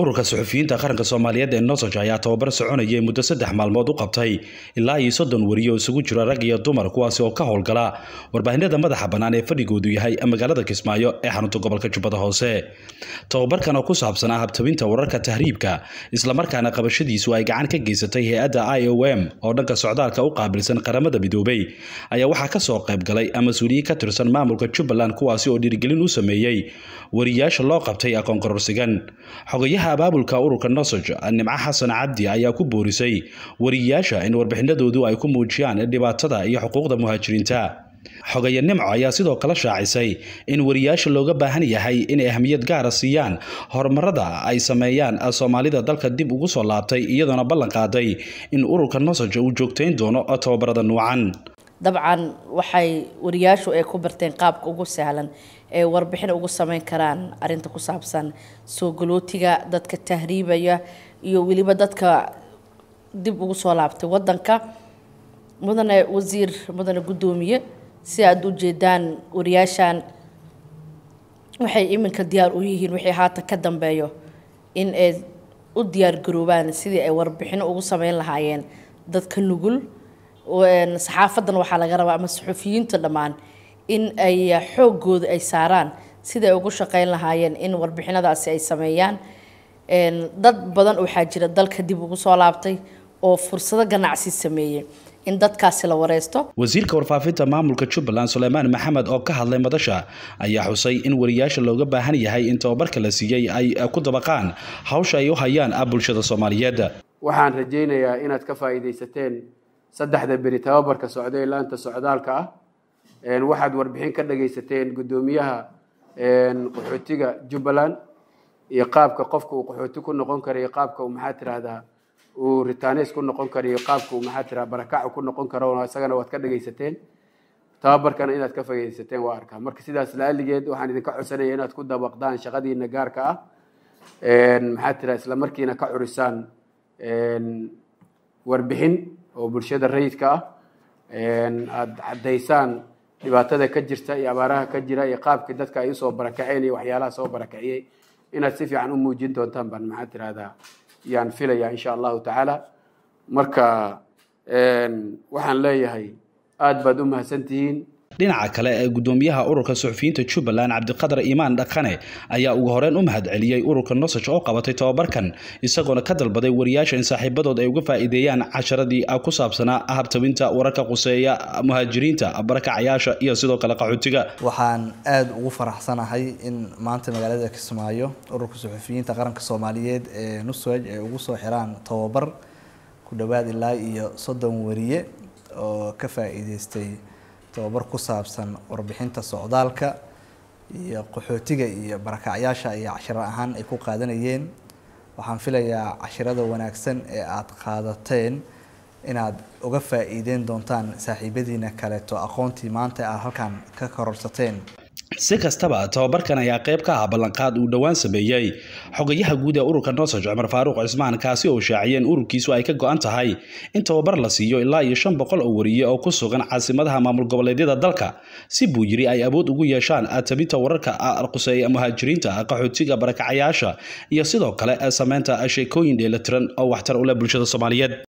ururka suxufiyiinta qaranka soomaaliyeed ee nosoj ayaa tababar soconaya muddo saddex maalmood u qabtay ilaa iyo soddon weriyo isugu jira rag iyo dumar kuwaasi oo ka howlgala warbaahinada madaxa bannaan ee fadhigoodu yahay magaalada kismaayo ee xarunta gobolka jubbada hoose tababarkan oo ku saabsanaa habtabinta wararka tahriibka islamarkaana qabashadiisu ay gacan ka geysatay hay-adda i o m oo dhanka socdaalka u qaabilsan qaramada midoobay ayaa waxaa kasoo qaybgalay mas-uuliyiin ka tirsan maamulka jubbaland kuwaasi oo dhiirigelin u sameeyey wariyaasha loo qabtay aqoon kororsigan wasiiraha abaabulka ururka nosoj nimco xasan cabdi ayaa ku boorisay wariyayaasha in warbixinadoodu ay ku muujiyaan dhibaatada iyo xuquuqda muhaajiriinta xogaye nimco ayaa sidoo kale shaacisay in wariyayaasha looga baahan yahay inay ahmiyad gaara ah siiyaan horumarada ay sameeyaan soomaalida dalka dib ugu soo laabtay iyadoona ballan qaaday in ururka nosoj uu joogtayn doono tababarada nuucan dabcan waxay wariyaashu ay ku barteen qaabka ugu sahlan ee warbixin ugu sameyn karaan arinta ku saabsan soogalootiga dadka tahriibaya iyo weliba dadka dib ugu soo laabtay wadanka mudane wasiir mudane guddoomiye si aada u jeedaan wariyaashan waxay iminka diyaar u yihiin wixii haatan ka dambeeyo in ay u diyaargaroobaan sidii ay warbixino ugu sameyn lahaayeen dadka nugul saxaafadan waxaa laga rabaa ama suxuufiyiinta dhammaan in ay xooggooda ay saaraan siday ugu shaqeyn lahaayeen in warbixinadaasi ay sameeyaan dad badan waxaa jira dalka dib ugu soo laabtay oo fursado ganacsi sameeyey in dadkaasi la wareysto wasiirka warfaafinta maamulka jubbaland suleymaan maxamed oo ka hadlay madasha ayaa xusay in wariyaasha looga baahan yahay in tababarka la siiyey ay ku dabaqaan hawsha ay u hayaan ah bulshada soomaaliyeed waxaan rajaynayaa inaad ka faa'iidaysateen saddexda beri tababarka socday laanta socdaalka ah waxaad warbixin ka dhagaysateen guddoomiyaha qaxootiga jubbaland iyo qaabka qofka uu qaxooti ku noqon karayo qaabka uu maxaa tiraahdaa uu ritaanis ku noqon karayo qaabka uu maxaa tiraha barakaca ku noqon karo isagana waad ka dhagaysateen tababarkana inaad ka fagaysateen waa arkaa marka sidaas laaligeed waxaan idinka codsanaya inaad ku dabaqdaan shaqadiina gaarka ah maxaa tiraha islamarkiina ka curisaan warbixin oo bulshada rayidka ah aad caddaysaan dhibaatada ka jirta iyo abaaraha ka jira iyo qaabkii dadka ay usoo barakaceen iyo waxyaalaha soo barakaciyey inaad si fiican u muujin doontaan baan maxaan tiraahdaa yaan filayaa insha allahu tacaala marka waxaan leeyahay aada baad u mahadsantihiin dhinaca kale ee gudoomiyaha ururka suxufiyiinta jubbaland cabdiqadar iimaan dhaqane ayaa ugu horeyn u mahad ururka nosaj oo qabatay tobabarkan isagoona ka dalbaday wariyaasha in saaxiibadood ay uga faa'iideeyaan casharadii ah ku saabsanaa habtawinta wararka quseeya muhaajiriinta barakacayaasha iyo sidoo kale qaxootiga waxaan aad ugu faraxsanahay in maanta magaalada kismaayo ururka suxufiyiinta qaranka soomaaliyeed ee nusaj ay ugu soo xiraan tobabar ku dhowaad ilaa iyo soddon wariye oo ka faa'iideystay tababar ku saabsan warbixinta socdaalka iyo qaxootiga iyo barakacyaasha ayo cashiro ahaan ay ku qaadanayeen waxaan filayaa cashirada wanaagsan ee aada qaadateen inaad uga faa-iideyn doontaan saaxiibadiina kaleeto aqoontii maanta aada halkan ka kororsateen si kastaba tababarkan ayaa qayb ka ah ballanqaad uu dhowaan sameeyey xogayaha guud ee ururka nosoj cumar faaruuq cismaan kaasi oo in ururkiisu ay ka go-an tahay in tababar la siiyo ilaa iyo shan boqol oo wariye oo ku sugan caasimadaha maamul goboleedyada dalka si buu yiri ay awood ugu yeeshaan tabinta wararka quseeya muhaajiriinta qaxootiga barakacayaasha iyo sidoo kale samaynta sheekooyin dheelatiran oo waxtar u leh bulshada soomaaliyeed